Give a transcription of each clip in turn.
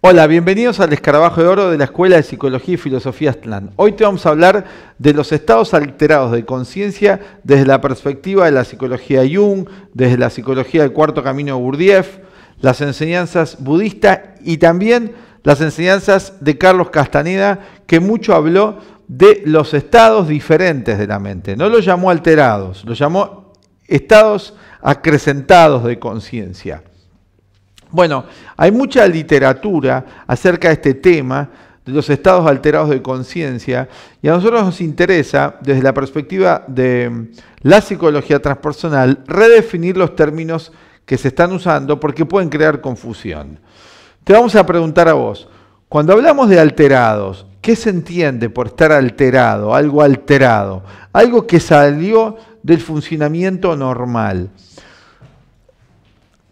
Hola, bienvenidos al Escarabajo de Oro de la Escuela de Psicología y Filosofía Aztlán. Hoy te vamos a hablar de los estados alterados de conciencia desde la perspectiva de la psicología Jung, desde la psicología del cuarto camino de Gurdjieff, las enseñanzas budistas y también las enseñanzas de Carlos Castaneda, que mucho habló de los estados diferentes de la mente. No los llamó alterados, los llamó estados acrecentados de conciencia. Bueno, hay mucha literatura acerca de este tema, de los estados alterados de conciencia, y a nosotros nos interesa, desde la perspectiva de mm, la psicología transpersonal, redefinir los términos que se están usando porque pueden crear confusión. Te vamos a preguntar a vos, cuando hablamos de alterados, ¿qué se entiende por estar alterado, algo alterado, algo que salió del funcionamiento normal?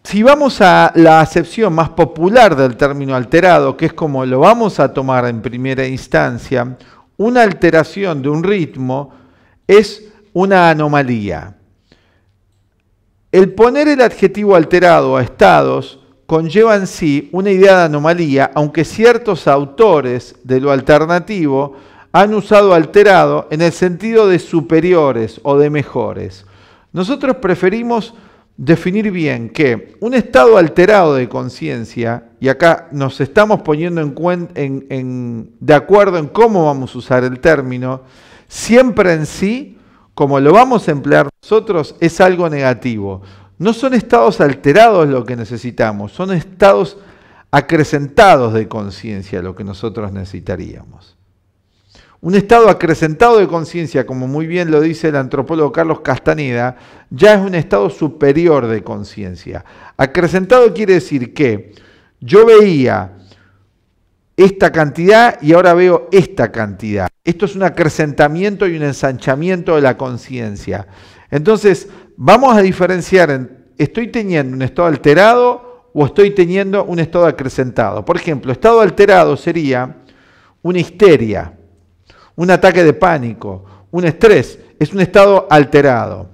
Si vamos a la acepción más popular del término alterado, que es como lo vamos a tomar en primera instancia, una alteración de un ritmo es una anomalía. El poner el adjetivo alterado a estados conlleva en sí una idea de anomalía, aunque ciertos autores de lo alternativo han usado alterado en el sentido de superiores o de mejores. Nosotros preferimos definir bien que un estado alterado de conciencia, y acá nos estamos poniendo en, de acuerdo en cómo vamos a usar el término, siempre en sí, como lo vamos a emplear nosotros, es algo negativo. No son estados alterados lo que necesitamos, son estados acrecentados de conciencia lo que nosotros necesitaríamos. Un estado acrecentado de conciencia, como muy bien lo dice el antropólogo Carlos Castaneda, ya es un estado superior de conciencia. Acrecentado quiere decir que yo veía esta cantidad y ahora veo esta cantidad. Esto es un acrecentamiento y un ensanchamiento de la conciencia. Entonces, vamos a diferenciar, en, estoy teniendo un estado alterado o estoy teniendo un estado acrecentado. Por ejemplo, estado alterado sería una histeria un ataque de pánico, un estrés, es un estado alterado.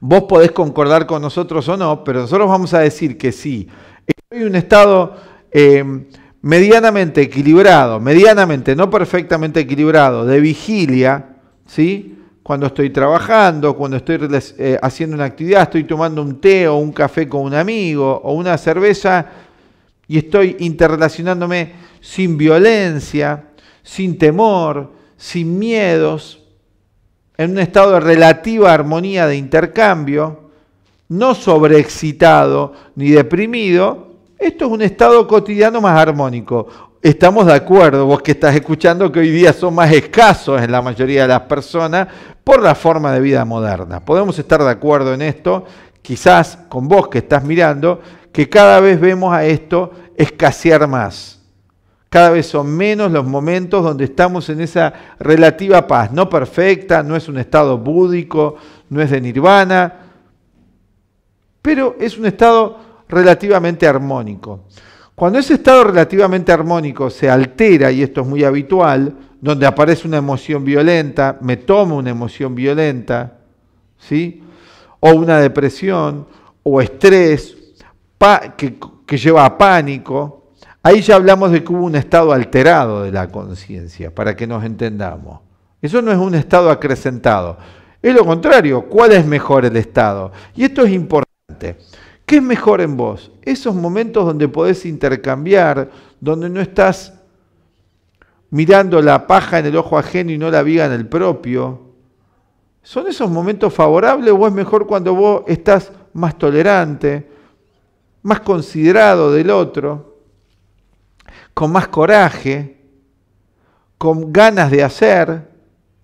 Vos podés concordar con nosotros o no, pero nosotros vamos a decir que sí. Estoy en un estado em, medianamente equilibrado, medianamente, no perfectamente equilibrado, de vigilia, ¿sí? Cuando estoy trabajando, cuando estoy eh, haciendo una actividad, estoy tomando un té o un café con un amigo o una cerveza y estoy interrelacionándome sin violencia, sin temor, sin miedos, en un estado de relativa armonía de intercambio, no sobreexcitado ni deprimido, esto es un estado cotidiano más armónico. Estamos de acuerdo, vos que estás escuchando, que hoy día son más escasos en la mayoría de las personas por la forma de vida moderna. Podemos estar de acuerdo en esto, quizás con vos que estás mirando, que cada vez vemos a esto escasear más. Cada vez son menos los momentos donde estamos en esa relativa paz, no perfecta, no es un estado búdico, no es de nirvana, pero es un estado relativamente armónico. Cuando ese estado relativamente armónico se altera, y esto es muy habitual, donde aparece una emoción violenta, me tomo una emoción violenta, ¿sí? o una depresión, o estrés, que lleva a pánico, Ahí ya hablamos de que hubo un estado alterado de la conciencia, para que nos entendamos. Eso no es un estado acrecentado. Es lo contrario, ¿cuál es mejor el estado? Y esto es importante. ¿Qué es mejor en vos? Esos momentos donde podés intercambiar, donde no estás mirando la paja en el ojo ajeno y no la viga en el propio. ¿Son esos momentos favorables o es mejor cuando vos estás más tolerante, más considerado del otro? con más coraje, con ganas de hacer,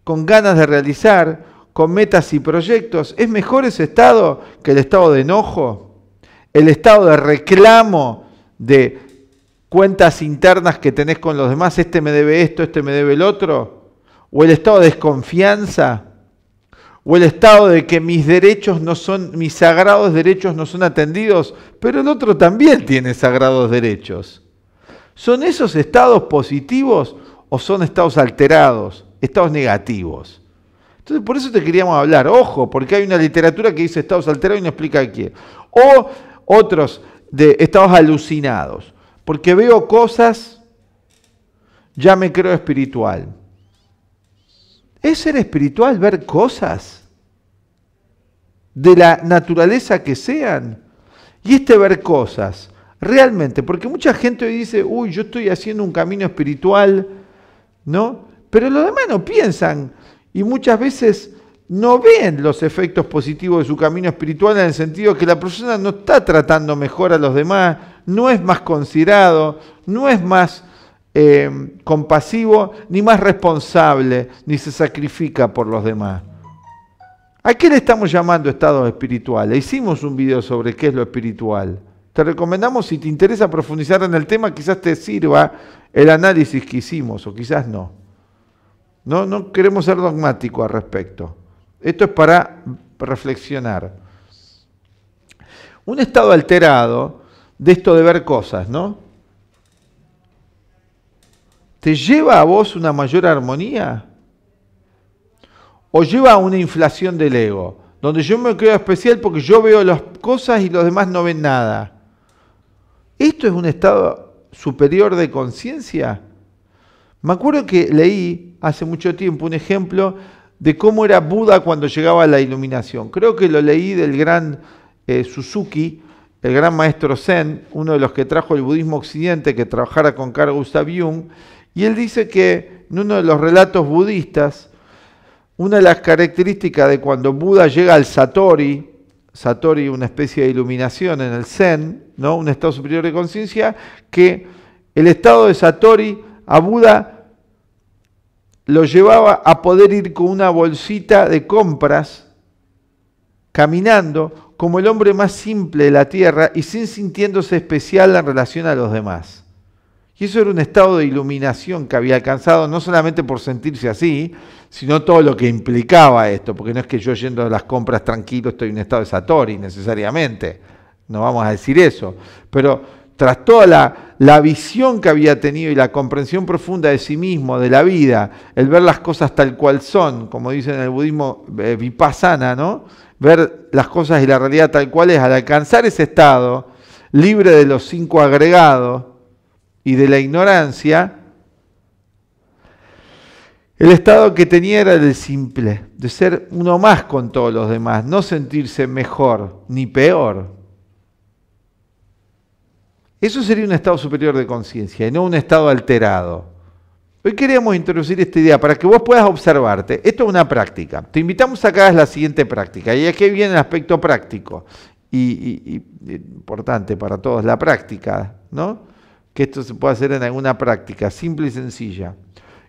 con ganas de realizar, con metas y proyectos. ¿Es mejor ese estado que el estado de enojo? El estado de reclamo, de cuentas internas que tenés con los demás, este me debe esto, este me debe el otro, o el estado de desconfianza, o el estado de que mis derechos no son, mis sagrados derechos no son atendidos, pero el otro también tiene sagrados derechos. ¿Son esos estados positivos o son estados alterados, estados negativos? Entonces, por eso te queríamos hablar. Ojo, porque hay una literatura que dice estados alterados y no explica qué. O otros de estados alucinados. Porque veo cosas, ya me creo espiritual. ¿Es ser espiritual ver cosas? De la naturaleza que sean. Y este ver cosas Realmente, porque mucha gente dice, uy, yo estoy haciendo un camino espiritual, ¿no? Pero los demás no piensan y muchas veces no ven los efectos positivos de su camino espiritual en el sentido que la persona no está tratando mejor a los demás, no es más considerado, no es más eh, compasivo, ni más responsable, ni se sacrifica por los demás. ¿A qué le estamos llamando estado espiritual? Hicimos un video sobre qué es lo espiritual. Te recomendamos, si te interesa profundizar en el tema, quizás te sirva el análisis que hicimos o quizás no. No, no queremos ser dogmáticos al respecto. Esto es para reflexionar. Un estado alterado de esto de ver cosas, ¿no? ¿Te lleva a vos una mayor armonía? ¿O lleva a una inflación del ego? Donde yo me creo especial porque yo veo las cosas y los demás no ven nada. ¿Esto es un estado superior de conciencia? Me acuerdo que leí hace mucho tiempo un ejemplo de cómo era Buda cuando llegaba a la iluminación. Creo que lo leí del gran eh, Suzuki, el gran maestro Zen, uno de los que trajo el budismo occidente, que trabajara con Carl Gustav y él dice que en uno de los relatos budistas, una de las características de cuando Buda llega al Satori, Satori una especie de iluminación en el Zen, ¿no? un estado superior de conciencia, que el estado de Satori a Buda lo llevaba a poder ir con una bolsita de compras, caminando como el hombre más simple de la tierra y sin sintiéndose especial en relación a los demás. Y eso era un estado de iluminación que había alcanzado, no solamente por sentirse así, sino todo lo que implicaba esto, porque no es que yo yendo a las compras tranquilo estoy en un estado de Satori necesariamente, no vamos a decir eso, pero tras toda la, visión que había tenido y la comprensión profunda de sí mismo, de la vida, el ver las cosas tal cual son, como dicen en el budismo eh, vipassana, ¿no? ver las cosas y la realidad tal cual es, al alcanzar ese estado, libre de los cinco agregados, y de la ignorancia, el estado que tenía era el simple, de ser uno más con todos los demás, no sentirse mejor ni peor. Eso sería un estado superior de conciencia y no un estado alterado. Hoy queríamos introducir esta idea para que vos puedas observarte. Esto es una práctica. Te invitamos a que hagas la siguiente práctica. Y aquí viene el aspecto práctico y, y importante para todos, la práctica, ¿no? que esto se puede hacer en alguna práctica, simple y sencilla.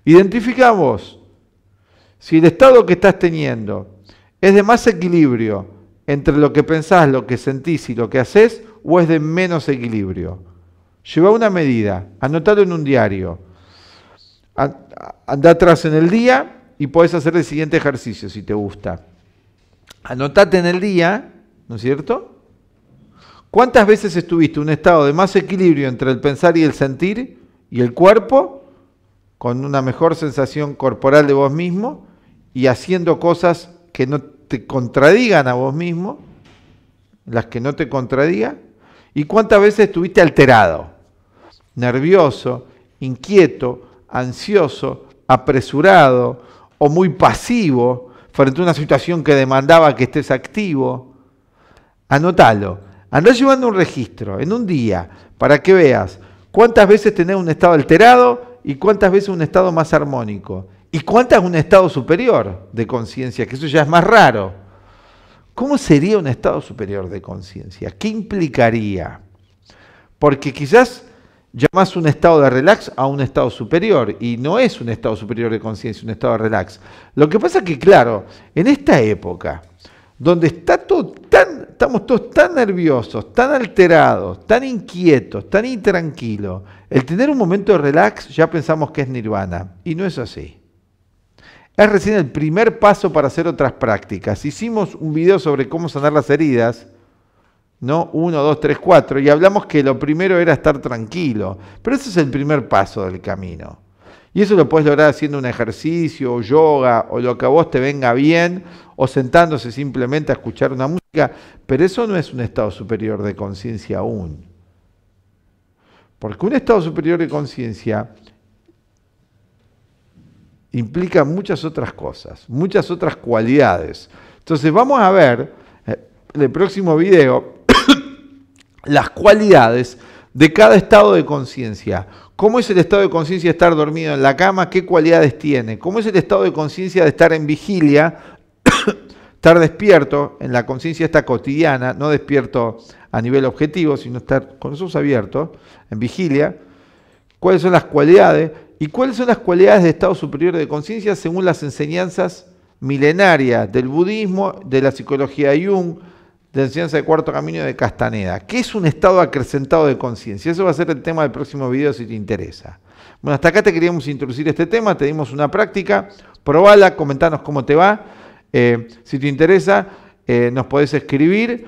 Identificamos si el estado que estás teniendo es de más equilibrio entre lo que pensás, lo que sentís y lo que haces, o es de menos equilibrio. Lleva una medida, anotalo en un diario. Anda atrás en el día y puedes hacer el siguiente ejercicio si te gusta. Anotate en el día, ¿no es cierto? ¿Cuántas veces estuviste en un estado de más equilibrio entre el pensar y el sentir y el cuerpo, con una mejor sensación corporal de vos mismo y haciendo cosas que no te contradigan a vos mismo, las que no te contradigan? ¿Y cuántas veces estuviste alterado, nervioso, inquieto, ansioso, apresurado o muy pasivo frente a una situación que demandaba que estés activo? Anótalo Andá llevando un registro en un día para que veas cuántas veces tenés un estado alterado y cuántas veces un estado más armónico. Y cuántas un estado superior de conciencia, que eso ya es más raro. ¿Cómo sería un estado superior de conciencia? ¿Qué implicaría? Porque quizás llamas un estado de relax a un estado superior y no es un estado superior de conciencia, un estado de relax. Lo que pasa que, claro, en esta época, donde está todo tan, estamos todos tan nerviosos, tan alterados, tan inquietos, tan intranquilos, el tener un momento de relax ya pensamos que es nirvana, y no es así. Es recién el primer paso para hacer otras prácticas. Hicimos un video sobre cómo sanar las heridas, ¿no? 1, 2, 3, 4, y hablamos que lo primero era estar tranquilo, pero ese es el primer paso del camino. Y eso lo puedes lograr haciendo un ejercicio o yoga o lo que a vos te venga bien o sentándose simplemente a escuchar una música, pero eso no es un estado superior de conciencia aún. Porque un estado superior de conciencia implica muchas otras cosas, muchas otras cualidades. Entonces vamos a ver eh, en el próximo video las cualidades de cada estado de conciencia. ¿Cómo es el estado de conciencia de estar dormido en la cama? ¿Qué cualidades tiene? ¿Cómo es el estado de conciencia de estar en vigilia? estar despierto en la conciencia esta cotidiana, no despierto a nivel objetivo, sino estar con los ojos abiertos, en vigilia. ¿Cuáles son las cualidades? ¿Y cuáles son las cualidades de estado superior de conciencia según las enseñanzas milenarias del budismo, de la psicología de Jung, de enseñanza de cuarto camino de Castaneda. ¿Qué es un estado acrecentado de conciencia? Eso va a ser el tema del próximo video si te interesa. Bueno, hasta acá te queríamos introducir este tema, te dimos una práctica, probala, comentanos cómo te va. Eh, si te interesa, eh, nos podés escribir.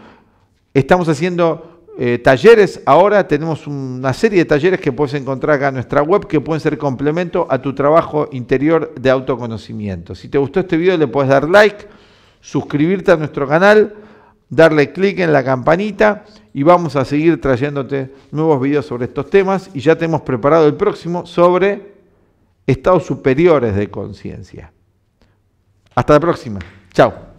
Estamos haciendo eh, talleres ahora, tenemos una serie de talleres que puedes encontrar acá en nuestra web que pueden ser complemento a tu trabajo interior de autoconocimiento. Si te gustó este video, le puedes dar like, suscribirte a nuestro canal darle clic en la campanita y vamos a seguir trayéndote nuevos videos sobre estos temas y ya te hemos preparado el próximo sobre estados superiores de conciencia. Hasta la próxima. Chao.